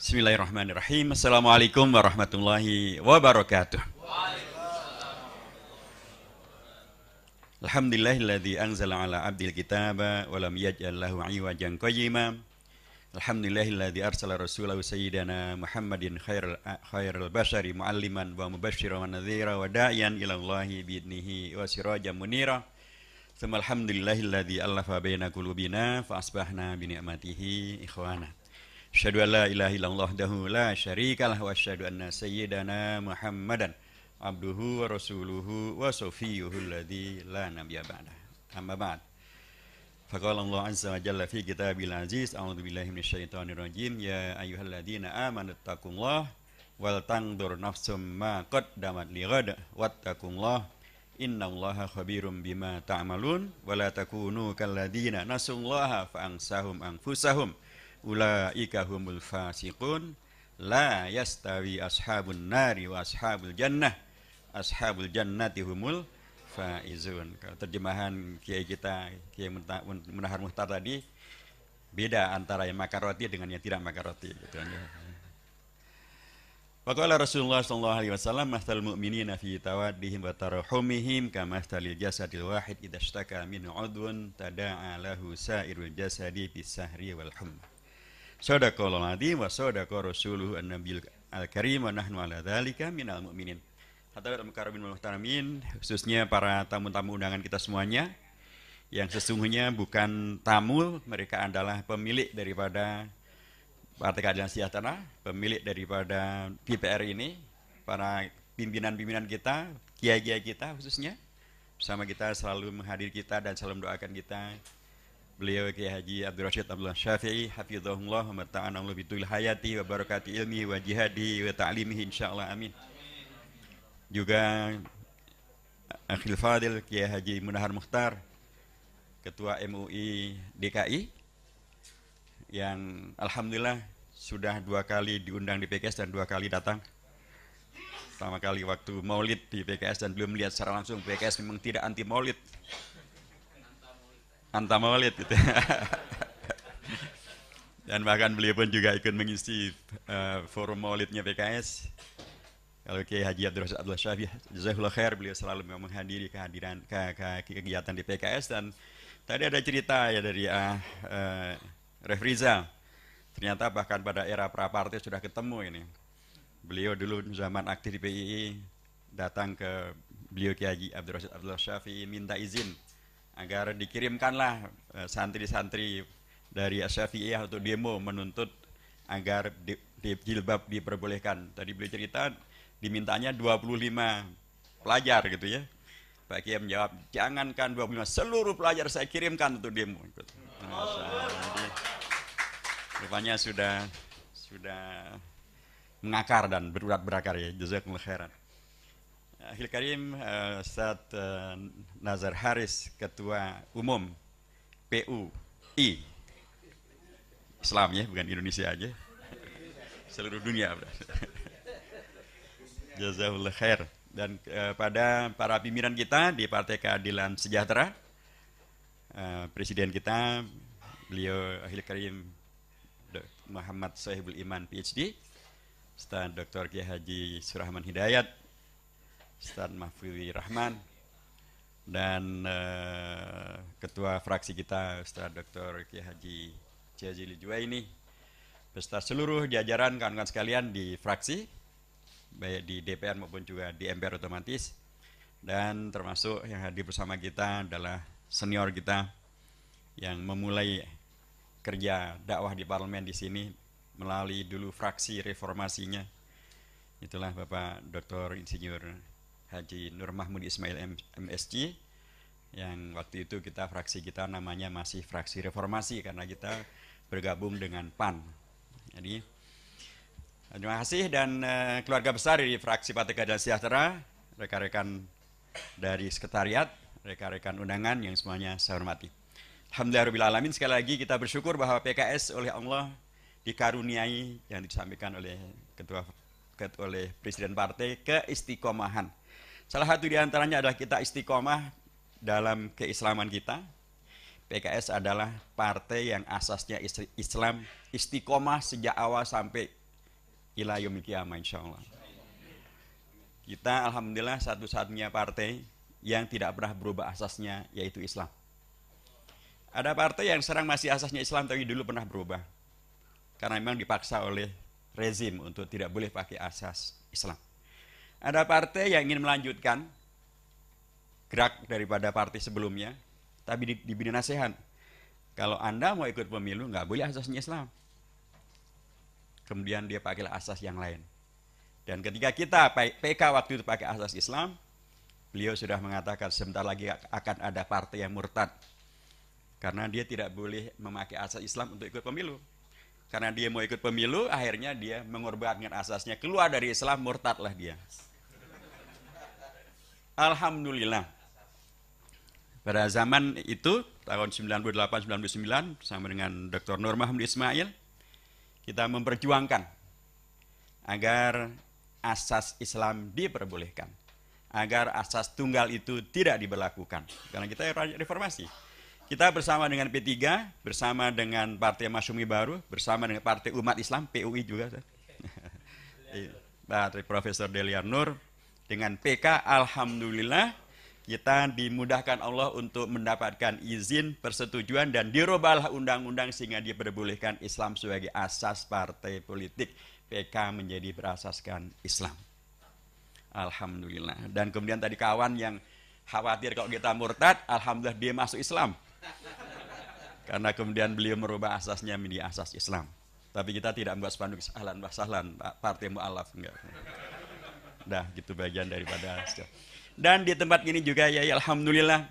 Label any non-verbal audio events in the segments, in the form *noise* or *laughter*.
Bismillahirrahmanirrahim. Assalamualaikum warahmatullahi wabarakatuh. Alhamdulillahilladzi anzala ala abdil kitaba wa lam yaj'al lahu iwajan qayyima. Alhamdulillahilladzi arsala rasulahu sayyidana Muhammadin khairal khairal basari, mualliman wa mubasysyiran wa nadhira wa da'iyan ila Allahi bi idnihi wa sirajan munira. Tsumma alhamdulillahilladzi allafa baina qulubina fa asbahna bi ni'matihi ikhwana. Asyhadu an la ilaha illallah dahu la syarikalah wa asyhadu anna sayyidana Muhammadan abduhu wa rasuluhu wa sofiyuhu alladhi la nabiya ba'da. Amma ba'd. Faqala Allah azza wa jalla fi kitabil aziz a'udzu billahi minasyaitonir rajim ya ayyuhalladzina amanu taqullah wal tangdur nafsum ma qaddamat lighad wattaqullah innallaha khabirum bima taamalun wa la takunu kalladzina nasullaha fa'ansahum anfusahum ulaika humul fasiqun la yastawi ashabun nari wa ashabul jannah ashabul jannati humul faizun kalau terjemahan kiai kita kiai menahar muhtar tadi beda antara yang makan roti dengan yang tidak makan roti gitu Waqala Rasulullah sallallahu alaihi wasallam mahtal mu'minina fi tawaddihim wa tarahumihim kama jasa jasadil wahid idastaka min udwun tada'a lahu sa'irul jasadi di wal humma Sadaqallahul adzim wa sadaqa rasuluhu an-nabiyul al-karim wa nahnu ala dzalika minal mu'minin. Hadirat wal muhtaramin, khususnya para tamu-tamu undangan kita semuanya yang sesungguhnya bukan tamu, mereka adalah pemilik daripada Partai Keadilan Sejahtera, pemilik daripada DPR ini, para pimpinan-pimpinan kita, kiai-kiai kita khususnya, sama kita selalu menghadir kita dan selalu mendoakan kita beliau Kiai Haji Abdul Rashid Abdullah Syafi'i hafizahullah wa mata'ana Allah bitul hayati wa barakati ilmi wa jihadi wa ta'limihi insyaallah amin juga Akhil Fadil Kiai Haji Munahar Mukhtar Ketua MUI DKI yang Alhamdulillah sudah dua kali diundang di PKS dan dua kali datang pertama kali waktu maulid di PKS dan belum melihat secara langsung PKS memang tidak anti maulid anta maulid gitu. *laughs* Dan bahkan beliau pun juga ikut mengisi uh, forum maulidnya PKS. Kalau Kiai Haji Abdul Abdul Syafi, Jazakallah Khair, beliau selalu memang menghadiri kehadiran ke, ke, kegiatan di PKS dan tadi ada cerita ya dari uh, uh, Ref Rizal. Ternyata bahkan pada era prapartai sudah ketemu ini. Beliau dulu zaman aktif di PII datang ke beliau Kiai Haji Abdul Abdul Syafi minta izin agar dikirimkanlah eh, santri-santri dari Asyafi'iyah untuk demo menuntut agar di, di, jilbab diperbolehkan. Tadi beliau cerita dimintanya 25 pelajar gitu ya. Pak Kiai menjawab, jangankan 25, seluruh pelajar saya kirimkan untuk demo. rupanya sudah sudah mengakar dan berurat berakar ya. Jazakumullah khairan. Akhil Karim, uh, Ustaz eh, Nazar Haris, Ketua Umum PUI Islam ya, bukan Indonesia aja seluruh dunia *laughs* Jazakallah khair dan uh, pada para pimpinan kita di Partai Keadilan Sejahtera Presiden kita beliau Akhil Karim Muhammad Sohibul Iman PhD Ustaz Dr. Kiai Haji Surahman Hidayat Ustaz Mahfudzi Rahman dan uh, ketua fraksi kita Ustaz Dr. Ki Haji Jazili Jua ini beserta seluruh jajaran kawan-kawan sekalian di fraksi baik di DPR maupun juga di MPR otomatis dan termasuk yang hadir bersama kita adalah senior kita yang memulai kerja dakwah di parlemen di sini melalui dulu fraksi reformasinya itulah Bapak Dr. Insinyur Haji Nur Mahmud Ismail M MSC yang waktu itu kita fraksi kita namanya masih fraksi reformasi karena kita bergabung dengan PAN. Jadi terima kasih dan uh, keluarga besar dari fraksi Partai Keadilan Sejahtera, rekan-rekan dari sekretariat, rekan-rekan undangan yang semuanya saya hormati. Alhamdulillah alamin sekali lagi kita bersyukur bahwa PKS oleh Allah dikaruniai yang disampaikan oleh ketua oleh presiden partai keistiqomahan Salah satu diantaranya adalah kita istiqomah dalam keislaman kita. PKS adalah partai yang asasnya Islam istiqomah sejak awal sampai ila yaumil insya Allah. Kita alhamdulillah satu-satunya partai yang tidak pernah berubah asasnya yaitu Islam. Ada partai yang sekarang masih asasnya Islam tapi dulu pernah berubah. Karena memang dipaksa oleh rezim untuk tidak boleh pakai asas Islam. Ada partai yang ingin melanjutkan gerak daripada partai sebelumnya, tapi dibina nasihat. Kalau Anda mau ikut pemilu, nggak boleh asasnya Islam. Kemudian dia pakai asas yang lain. Dan ketika kita PK waktu itu pakai asas Islam, beliau sudah mengatakan sebentar lagi akan ada partai yang murtad. Karena dia tidak boleh memakai asas Islam untuk ikut pemilu. Karena dia mau ikut pemilu, akhirnya dia mengorbankan asasnya. Keluar dari Islam, murtadlah dia. Alhamdulillah. Pada zaman itu, tahun 98-99, sama dengan Dr. Nur Mahmud Ismail, kita memperjuangkan agar asas Islam diperbolehkan. Agar asas tunggal itu tidak diberlakukan. Karena kita reformasi. Kita bersama dengan P3, bersama dengan Partai Masyumi Baru, bersama dengan Partai Umat Islam, PUI juga. *laughs* Iya. Partai Profesor Deliar Nur, dengan PK, Alhamdulillah, kita dimudahkan Allah untuk mendapatkan izin persetujuan dan dirubahlah undang-undang sehingga diperbolehkan Islam sebagai asas partai politik. PK menjadi berasaskan Islam. Alhamdulillah. Dan kemudian tadi kawan yang khawatir kalau kita murtad, alhamdulillah dia masuk Islam. Karena kemudian beliau merubah asasnya menjadi asas Islam. Tapi kita tidak membuat spanduk sahlan wa partai mu'alaf enggak. Dah gitu bagian daripada hasil. Dan di tempat ini juga ya, ya alhamdulillah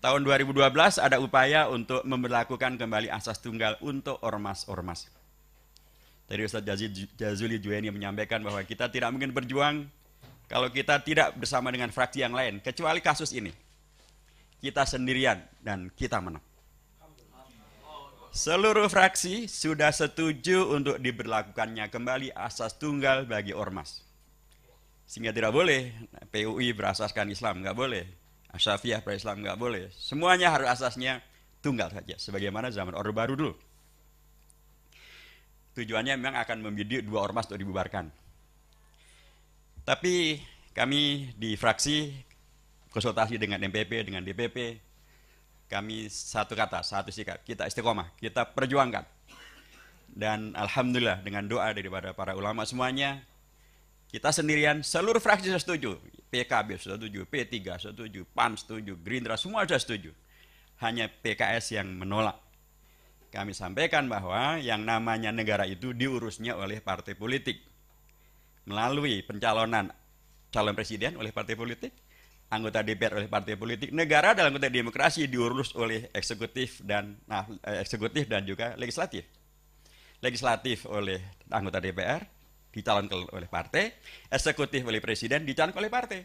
tahun 2012 ada upaya untuk memperlakukan kembali asas tunggal untuk ormas-ormas. Tadi Ustaz Jazuli Jueni menyampaikan bahwa kita tidak mungkin berjuang kalau kita tidak bersama dengan fraksi yang lain, kecuali kasus ini. Kita sendirian dan kita menang. Seluruh fraksi sudah setuju untuk diberlakukannya kembali asas tunggal bagi ormas sehingga tidak boleh PUI berasaskan Islam nggak boleh Asyafiyah Islam nggak boleh semuanya harus asasnya tunggal saja sebagaimana zaman Orde Baru dulu tujuannya memang akan membidik dua ormas untuk dibubarkan tapi kami di fraksi konsultasi dengan MPP dengan DPP kami satu kata satu sikap kita istiqomah kita perjuangkan dan alhamdulillah dengan doa daripada para ulama semuanya kita sendirian, seluruh fraksi sudah setuju. PKB sudah setuju, P3 sudah setuju, PAN setuju, Gerindra semua sudah setuju. Hanya PKS yang menolak. Kami sampaikan bahwa yang namanya negara itu diurusnya oleh partai politik. Melalui pencalonan calon presiden oleh partai politik, anggota DPR oleh partai politik, negara dalam konteks demokrasi diurus oleh eksekutif dan nah, eh, eksekutif dan juga legislatif. Legislatif oleh anggota DPR, dicalonkan oleh partai, eksekutif oleh presiden, dicalonkan oleh partai.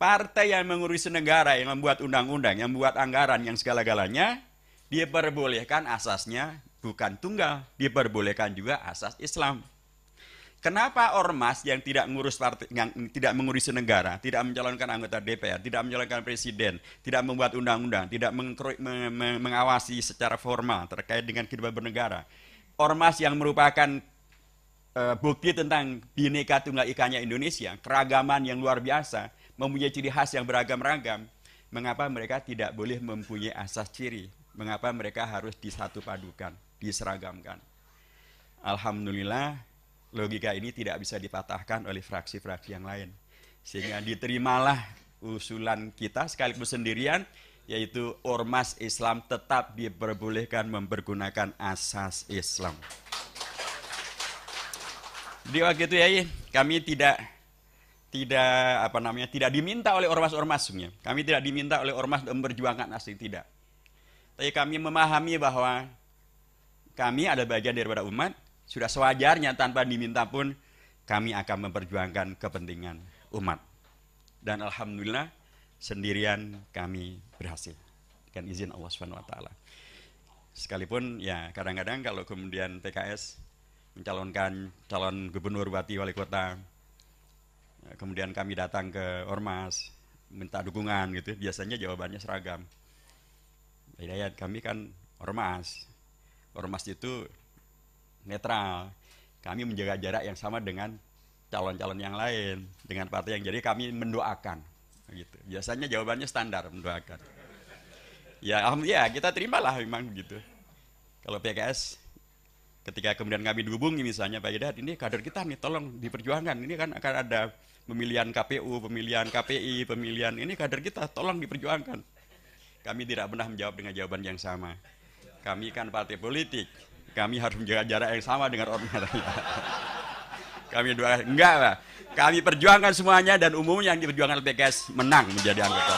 Partai yang mengurusi negara, yang membuat undang-undang, yang membuat anggaran, yang segala-galanya, dia perbolehkan asasnya bukan tunggal, dia perbolehkan juga asas Islam. Kenapa ormas yang tidak mengurus partai, yang tidak mengurusi negara, tidak mencalonkan anggota DPR, tidak mencalonkan presiden, tidak membuat undang-undang, tidak mengawasi secara formal terkait dengan kehidupan bernegara, ormas yang merupakan Eh, bukti tentang bineka tunggal ikannya Indonesia, keragaman yang luar biasa, mempunyai ciri khas yang beragam-ragam, mengapa mereka tidak boleh mempunyai asas ciri? Mengapa mereka harus disatu padukan, diseragamkan? Alhamdulillah, logika ini tidak bisa dipatahkan oleh fraksi-fraksi yang lain. Sehingga diterimalah usulan kita sekaligus sendirian, yaitu Ormas Islam tetap diperbolehkan mempergunakan asas Islam di waktu itu ya, kami tidak tidak apa namanya tidak diminta oleh ormas-ormasnya. Kami tidak diminta oleh ormas untuk memperjuangkan asli tidak. Tapi kami memahami bahwa kami ada bagian daripada umat, sudah sewajarnya tanpa diminta pun kami akan memperjuangkan kepentingan umat. Dan alhamdulillah sendirian kami berhasil dengan izin Allah Subhanahu wa taala. Sekalipun ya kadang-kadang kalau kemudian PKS mencalonkan calon gubernur, bupati, wali kota. Ya, kemudian kami datang ke ormas, minta dukungan gitu. Biasanya jawabannya seragam. Hidayat ya, kami kan ormas. Ormas itu netral. Kami menjaga jarak yang sama dengan calon-calon yang lain, dengan partai yang jadi kami mendoakan. Gitu. Biasanya jawabannya standar mendoakan. Ya, alhamdulillah ya, kita terimalah memang gitu. Kalau PKS ketika kemudian kami dihubungi misalnya Pak Yedat ini kader kita nih tolong diperjuangkan ini kan akan ada pemilihan KPU, pemilihan KPI, pemilihan ini kader kita tolong diperjuangkan. Kami tidak pernah menjawab dengan jawaban yang sama. Kami kan partai politik, kami harus menjaga jarak yang sama dengan orang lain. *laughs* kami dua enggak lah. Kami perjuangkan semuanya dan umumnya yang diperjuangkan PKS menang menjadi anggota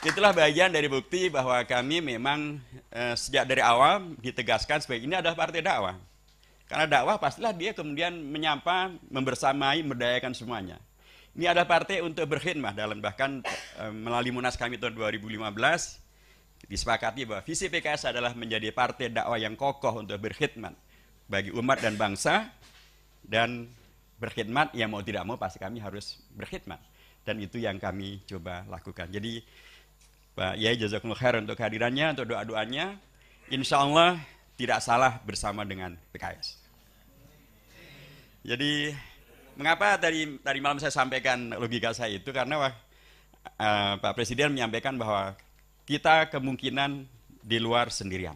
itulah bagian dari bukti bahwa kami memang eh, sejak dari awal ditegaskan sebagai ini adalah partai dakwah. Karena dakwah pastilah dia kemudian menyapa, membersamai, mendayakan semuanya. Ini adalah partai untuk berkhidmat dalam bahkan eh, melalui Munas kami tahun 2015 disepakati bahwa visi PKS adalah menjadi partai dakwah yang kokoh untuk berkhidmat bagi umat dan bangsa dan berkhidmat yang mau tidak mau pasti kami harus berkhidmat dan itu yang kami coba lakukan. Jadi Pak Yai jazakumullah khair untuk kehadirannya, untuk doa-doanya. Insya Allah tidak salah bersama dengan PKS. Jadi mengapa tadi tadi malam saya sampaikan logika saya itu karena wah, uh, Pak Presiden menyampaikan bahwa kita kemungkinan di luar sendirian.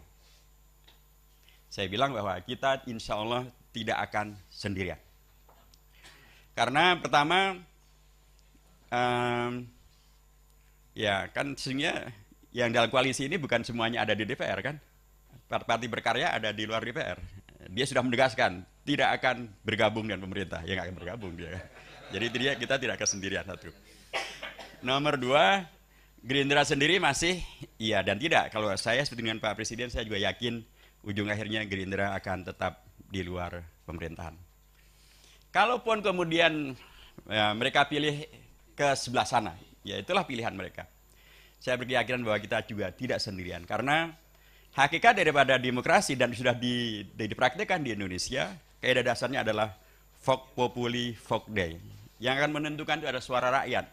Saya bilang bahwa kita insya Allah tidak akan sendirian. Karena pertama eh, Ya kan sehingga yang dalam koalisi ini bukan semuanya ada di DPR kan. Partai berkarya ada di luar DPR. Dia sudah menegaskan tidak akan bergabung dengan pemerintah. Ya nggak akan bergabung dia. Jadi dia kita tidak akan sendirian satu. Nomor dua, Gerindra sendiri masih iya dan tidak. Kalau saya seperti dengan Pak Presiden, saya juga yakin ujung akhirnya Gerindra akan tetap di luar pemerintahan. Kalaupun kemudian ya, mereka pilih ke sebelah sana, Ya itulah pilihan mereka. Saya berkeyakinan bahwa kita juga tidak sendirian karena hakikat daripada demokrasi dan sudah di, di, dipraktikkan di Indonesia, kaidah dasarnya adalah folk populi folk day Yang akan menentukan itu ada suara rakyat.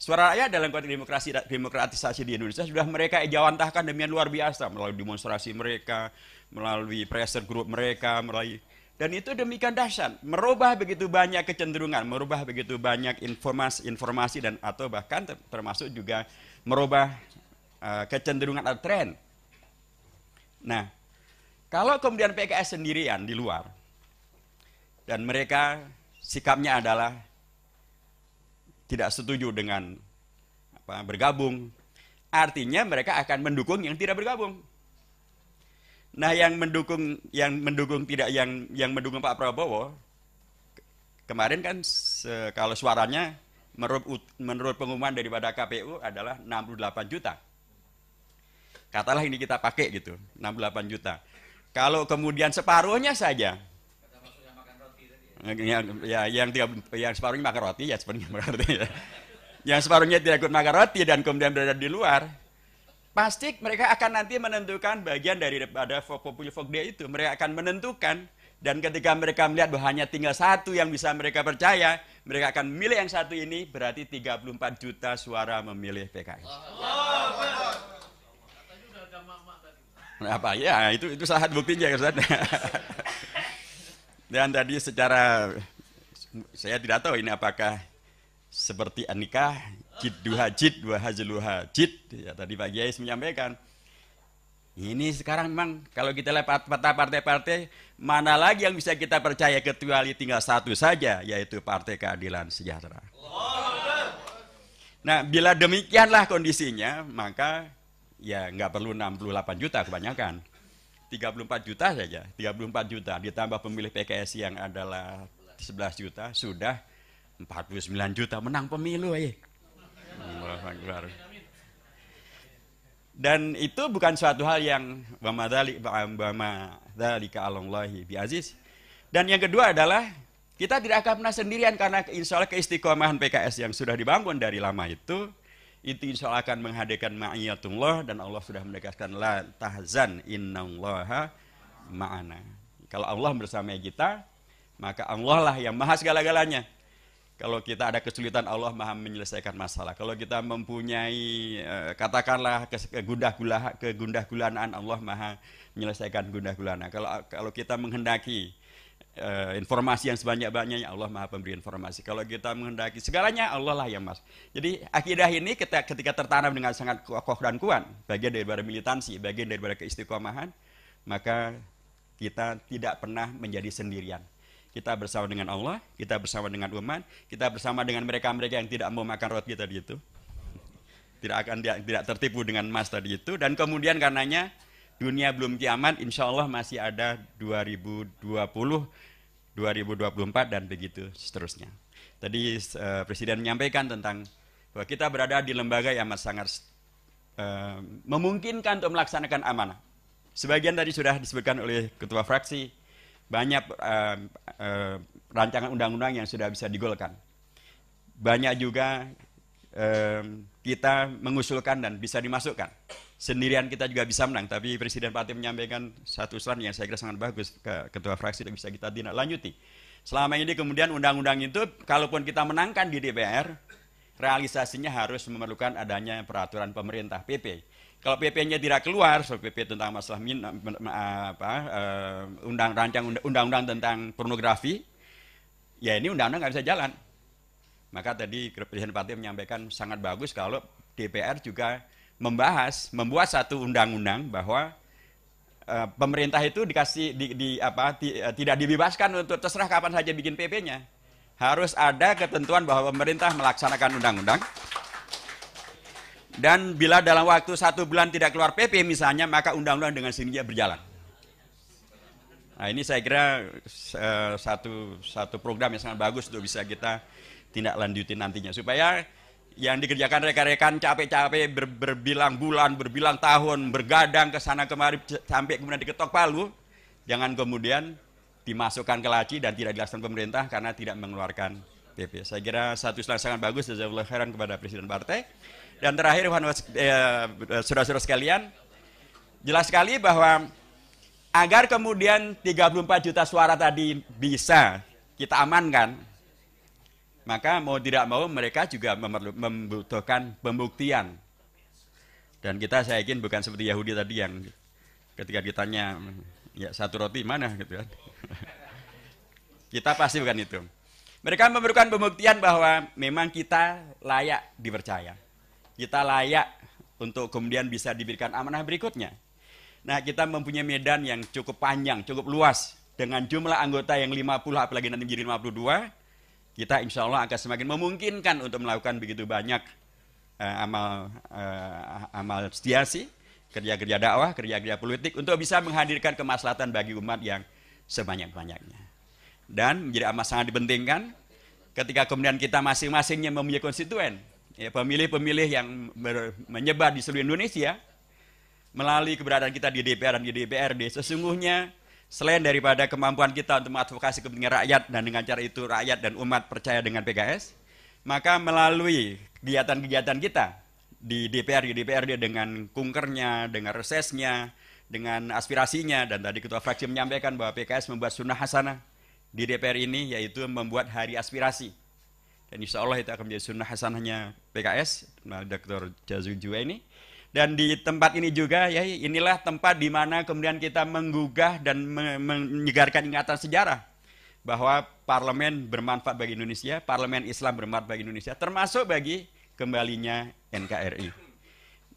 Suara rakyat dalam konteks demokrasi demokratisasi di Indonesia sudah mereka ejawantahkan demikian luar biasa melalui demonstrasi mereka, melalui pressure group mereka, melalui dan itu demikian dahsyat, merubah begitu banyak kecenderungan, merubah begitu banyak informasi-informasi dan atau bahkan termasuk juga merubah uh, kecenderungan atau tren. Nah, kalau kemudian PKS sendirian di luar dan mereka sikapnya adalah tidak setuju dengan apa, bergabung, artinya mereka akan mendukung yang tidak bergabung. Nah, yang mendukung yang mendukung tidak yang yang mendukung Pak Prabowo kemarin kan se, kalau suaranya menurut menurut pengumuman daripada KPU adalah 68 juta. Katalah ini kita pakai gitu, 68 juta. Kalau kemudian separuhnya saja yang, ya, yang tiga, yang separuhnya makan roti ya separuhnya makan roti ya. Yang separuhnya tidak ikut makan roti dan kemudian berada di luar, pasti mereka akan nanti menentukan bagian daripada populi fogdia itu. Mereka akan menentukan dan ketika mereka melihat bahwa hanya tinggal satu yang bisa mereka percaya, mereka akan milih yang satu ini, berarti 34 juta suara memilih PKI. Apa ya itu itu salah satu buktinya Ustaz. *laughs* dan tadi secara saya tidak tahu ini apakah seperti nikah dua jid dua hajilu jid ya tadi Pak Kiai menyampaikan ini sekarang memang kalau kita lihat peta partai-partai mana lagi yang bisa kita percaya kecuali tinggal satu saja yaitu Partai Keadilan Sejahtera. Nah bila demikianlah kondisinya maka ya nggak perlu 68 juta kebanyakan 34 juta saja 34 juta ditambah pemilih PKS yang adalah 11 juta sudah 49 juta menang pemilu eh. Dan itu bukan suatu hal yang bama dalik bama dalika alallahi bi aziz. Dan yang kedua adalah kita tidak akan pernah sendirian karena insya Allah keistiqomahan PKS yang sudah dibangun dari lama itu itu insya Allah akan menghadirkan ma'iyatullah dan Allah sudah mendekatkan la tahzan innallaha ma'ana. Kalau Allah bersama kita, maka Allah lah yang maha segala-galanya. Kalau kita ada kesulitan, Allah Maha menyelesaikan masalah. Kalau kita mempunyai eh, katakanlah kegundah gulah kegundah gulanaan, Allah Maha menyelesaikan gundah gulana. Kalau kalau kita menghendaki eh, informasi yang sebanyak-banyaknya Allah Maha pemberi informasi. Kalau kita menghendaki segalanya Allah lah yang Mas. Jadi akidah ini ketika, ketika tertanam dengan sangat kokoh dan kuat, bagian daripada militansi, bagian daripada keistiqomahan, maka kita tidak pernah menjadi sendirian kita bersama dengan Allah, kita bersama dengan umat, kita bersama dengan mereka-mereka yang tidak mau makan roti tadi itu. Tidak akan tidak, tidak tertipu dengan emas tadi itu dan kemudian karenanya dunia belum kiamat, insya Allah masih ada 2020, 2024 dan begitu seterusnya. Tadi uh, Presiden menyampaikan tentang bahwa kita berada di lembaga yang amat sangat uh, memungkinkan untuk melaksanakan amanah. Sebagian tadi sudah disebutkan oleh Ketua Fraksi, banyak uh, uh, rancangan undang-undang yang sudah bisa digolkan. Banyak juga uh, kita mengusulkan dan bisa dimasukkan. Sendirian kita juga bisa menang, tapi Presiden Partai menyampaikan satu usulan yang saya kira sangat bagus ke ketua fraksi dan bisa kita tindak lanjuti. Selama ini kemudian undang-undang itu, kalaupun kita menangkan di DPR, realisasinya harus memerlukan adanya peraturan pemerintah PP kalau PP-nya tidak keluar, soal PP tentang masalah min, apa, eh, undang rancang undang-undang tentang pornografi, ya ini undang-undang nggak bisa jalan. Maka tadi Presiden Partai menyampaikan sangat bagus kalau DPR juga membahas, membuat satu undang-undang bahwa uh, pemerintah itu dikasih di, di apa di, eh, tidak dibebaskan untuk terserah kapan saja bikin PP-nya. Harus ada ketentuan bahwa pemerintah melaksanakan undang-undang dan bila dalam waktu satu bulan tidak keluar PP misalnya, maka undang-undang dengan sendirinya berjalan. Nah ini saya kira eh, satu, satu program yang sangat bagus untuk bisa kita tindak lanjutin nantinya. Supaya yang dikerjakan rekan-rekan capek-capek ber, berbilang bulan, berbilang tahun, bergadang ke sana kemari sampai kemudian diketok palu, jangan kemudian dimasukkan ke laci dan tidak dilaksanakan pemerintah karena tidak mengeluarkan PP. Saya kira satu sangat bagus, saya heran kepada Presiden Partai. Dan terakhir, eh, saudara-saudara sekalian, jelas sekali bahwa agar kemudian 34 juta suara tadi bisa kita amankan, maka mau tidak mau mereka juga membutuhkan pembuktian. Dan kita saya yakin bukan seperti Yahudi tadi yang ketika ditanya ya satu roti mana gitu kan. *laughs* kita pasti bukan itu. Mereka memerlukan pembuktian bahwa memang kita layak dipercaya kita layak untuk kemudian bisa diberikan amanah berikutnya. Nah, kita mempunyai medan yang cukup panjang, cukup luas. Dengan jumlah anggota yang 50, apalagi nanti menjadi 52, kita insya Allah akan semakin memungkinkan untuk melakukan begitu banyak uh, amal uh, amal setiasi, kerja-kerja dakwah, kerja-kerja politik, untuk bisa menghadirkan kemaslahatan bagi umat yang sebanyak-banyaknya. Dan menjadi amat sangat dipentingkan ketika kemudian kita masing-masingnya mempunyai konstituen, ya pemilih-pemilih yang ber, menyebar di seluruh Indonesia melalui keberadaan kita di DPR dan di DPRD sesungguhnya selain daripada kemampuan kita untuk mengadvokasi kepentingan rakyat dan dengan cara itu rakyat dan umat percaya dengan PKS maka melalui kegiatan-kegiatan kita di DPR di DPRD dengan kungkernya, dengan resesnya, dengan aspirasinya dan tadi ketua fraksi menyampaikan bahwa PKS membuat sunnah hasanah di DPR ini yaitu membuat hari aspirasi dan insya Allah itu akan menjadi sunnah hasanahnya PKS, nah, Dr. Jazul Jua ini. Dan di tempat ini juga ya inilah tempat di mana kemudian kita menggugah dan menyegarkan ingatan sejarah bahwa parlemen bermanfaat bagi Indonesia, parlemen Islam bermanfaat bagi Indonesia, termasuk bagi kembalinya NKRI.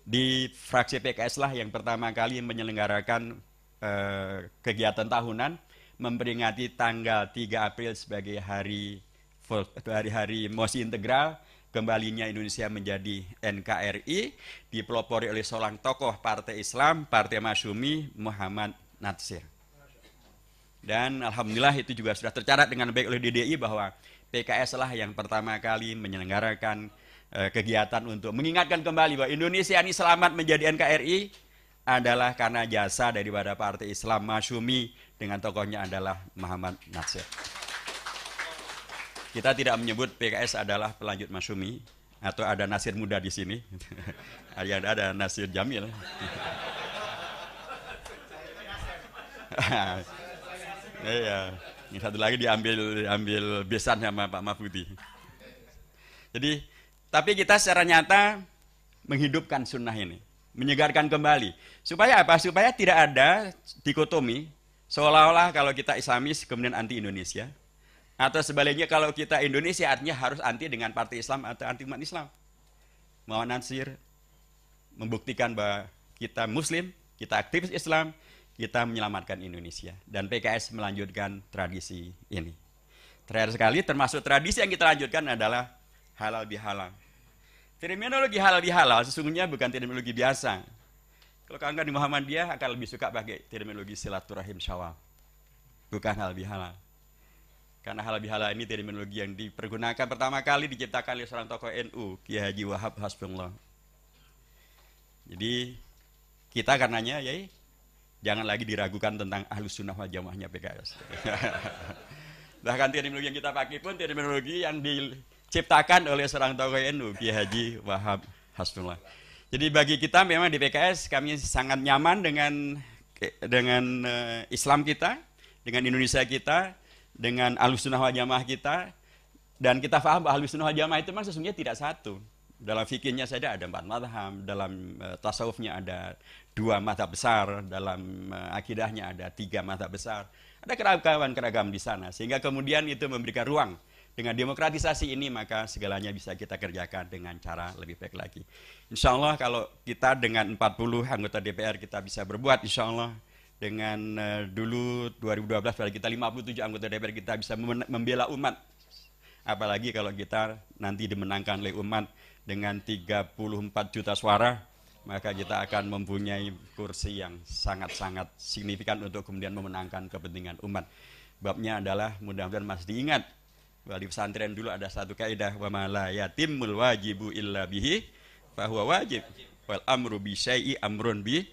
Di fraksi PKS lah yang pertama kali menyelenggarakan eh, kegiatan tahunan memperingati tanggal 3 April sebagai hari hari-hari mosi integral kembalinya Indonesia menjadi NKRI dipelopori oleh seorang tokoh Partai Islam, Partai Masyumi, Muhammad Natsir. Dan Alhamdulillah itu juga sudah tercatat dengan baik oleh DDI bahwa PKS lah yang pertama kali menyelenggarakan eh, kegiatan untuk mengingatkan kembali bahwa Indonesia ini selamat menjadi NKRI adalah karena jasa daripada Partai Islam Masyumi dengan tokohnya adalah Muhammad Nasir. Kita tidak menyebut PKS adalah pelanjut Masumi atau ada Nasir muda di sini. Yang *laughs* ada Nasir Jamil. *laughs* Iya. Ini satu lagi diambil diambil besan sama Pak Mahfudi. Jadi, tapi kita secara nyata menghidupkan sunnah ini, menyegarkan kembali. Supaya apa? Supaya tidak ada dikotomi seolah-olah kalau kita Islamis kemudian anti Indonesia, atau sebaliknya kalau kita Indonesia artinya harus anti dengan partai Islam atau anti umat Islam. Muhammad Nasir membuktikan bahwa kita muslim, kita aktivis Islam, kita menyelamatkan Indonesia. Dan PKS melanjutkan tradisi ini. Terakhir sekali termasuk tradisi yang kita lanjutkan adalah halal bihalal. Terminologi halal bihalal sesungguhnya bukan terminologi biasa. Kalau kawan-kawan di Muhammadiyah akan lebih suka pakai terminologi silaturahim syawal. Bukan halal bihalal karena hal bihalal ini terminologi yang dipergunakan pertama kali diciptakan oleh seorang tokoh NU Kiai Haji Wahab Hasbullah. Jadi kita karenanya ya jangan lagi diragukan tentang ahlus sunnah wal jamaahnya PKS. *laughs* Bahkan terminologi yang kita pakai pun terminologi yang diciptakan oleh seorang tokoh NU Kiai Haji Wahab Hasbullah. Jadi bagi kita memang di PKS kami sangat nyaman dengan eh, dengan eh, Islam kita, dengan Indonesia kita, dengan alusunah sunnah wal jamaah kita dan kita faham bahwa alusunah sunnah jamaah itu memang sesungguhnya tidak satu dalam fikirnya saja ada empat madhab dalam e, tasawufnya ada dua mata besar dalam e, akidahnya ada tiga mata besar ada keragaman-keragaman di sana sehingga kemudian itu memberikan ruang dengan demokratisasi ini maka segalanya bisa kita kerjakan dengan cara lebih baik lagi. Insya Allah kalau kita dengan 40 anggota DPR kita bisa berbuat insya Allah dengan eh, dulu 2012 pada kita 57 anggota DPR kita bisa membela umat. Apalagi kalau kita nanti dimenangkan oleh umat dengan 34 juta suara, maka kita akan mempunyai kursi yang sangat-sangat signifikan untuk kemudian memenangkan kepentingan umat. Babnya adalah mudah-mudahan masih diingat. Bahwa di pesantren dulu ada satu kaidah wa mala yatimul wajibu illa bihi bahwa wajib wal amru bi amrun bi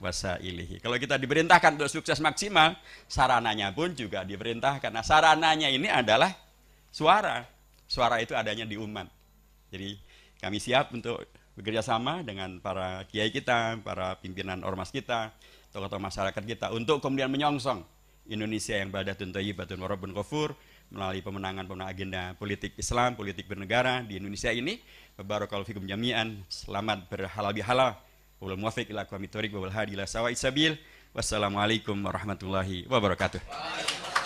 wasailihi. Kalau kita diperintahkan untuk sukses maksimal, sarananya pun juga diperintahkan. Nah, sarananya ini adalah suara. Suara itu adanya di umat. Jadi kami siap untuk bekerja sama dengan para kiai kita, para pimpinan ormas kita, tokoh-tokoh masyarakat kita untuk kemudian menyongsong Indonesia yang berada tuntai batun warabun kofur melalui pemenangan-pemenangan agenda politik Islam, politik bernegara di Indonesia ini. Barokallahu fikum jami'an. Selamat berhalal bihalal wal muwafiq ila aqwamit thoriq wal hadi ila sawa'is sabil wassalamualaikum warahmatullahi wabarakatuh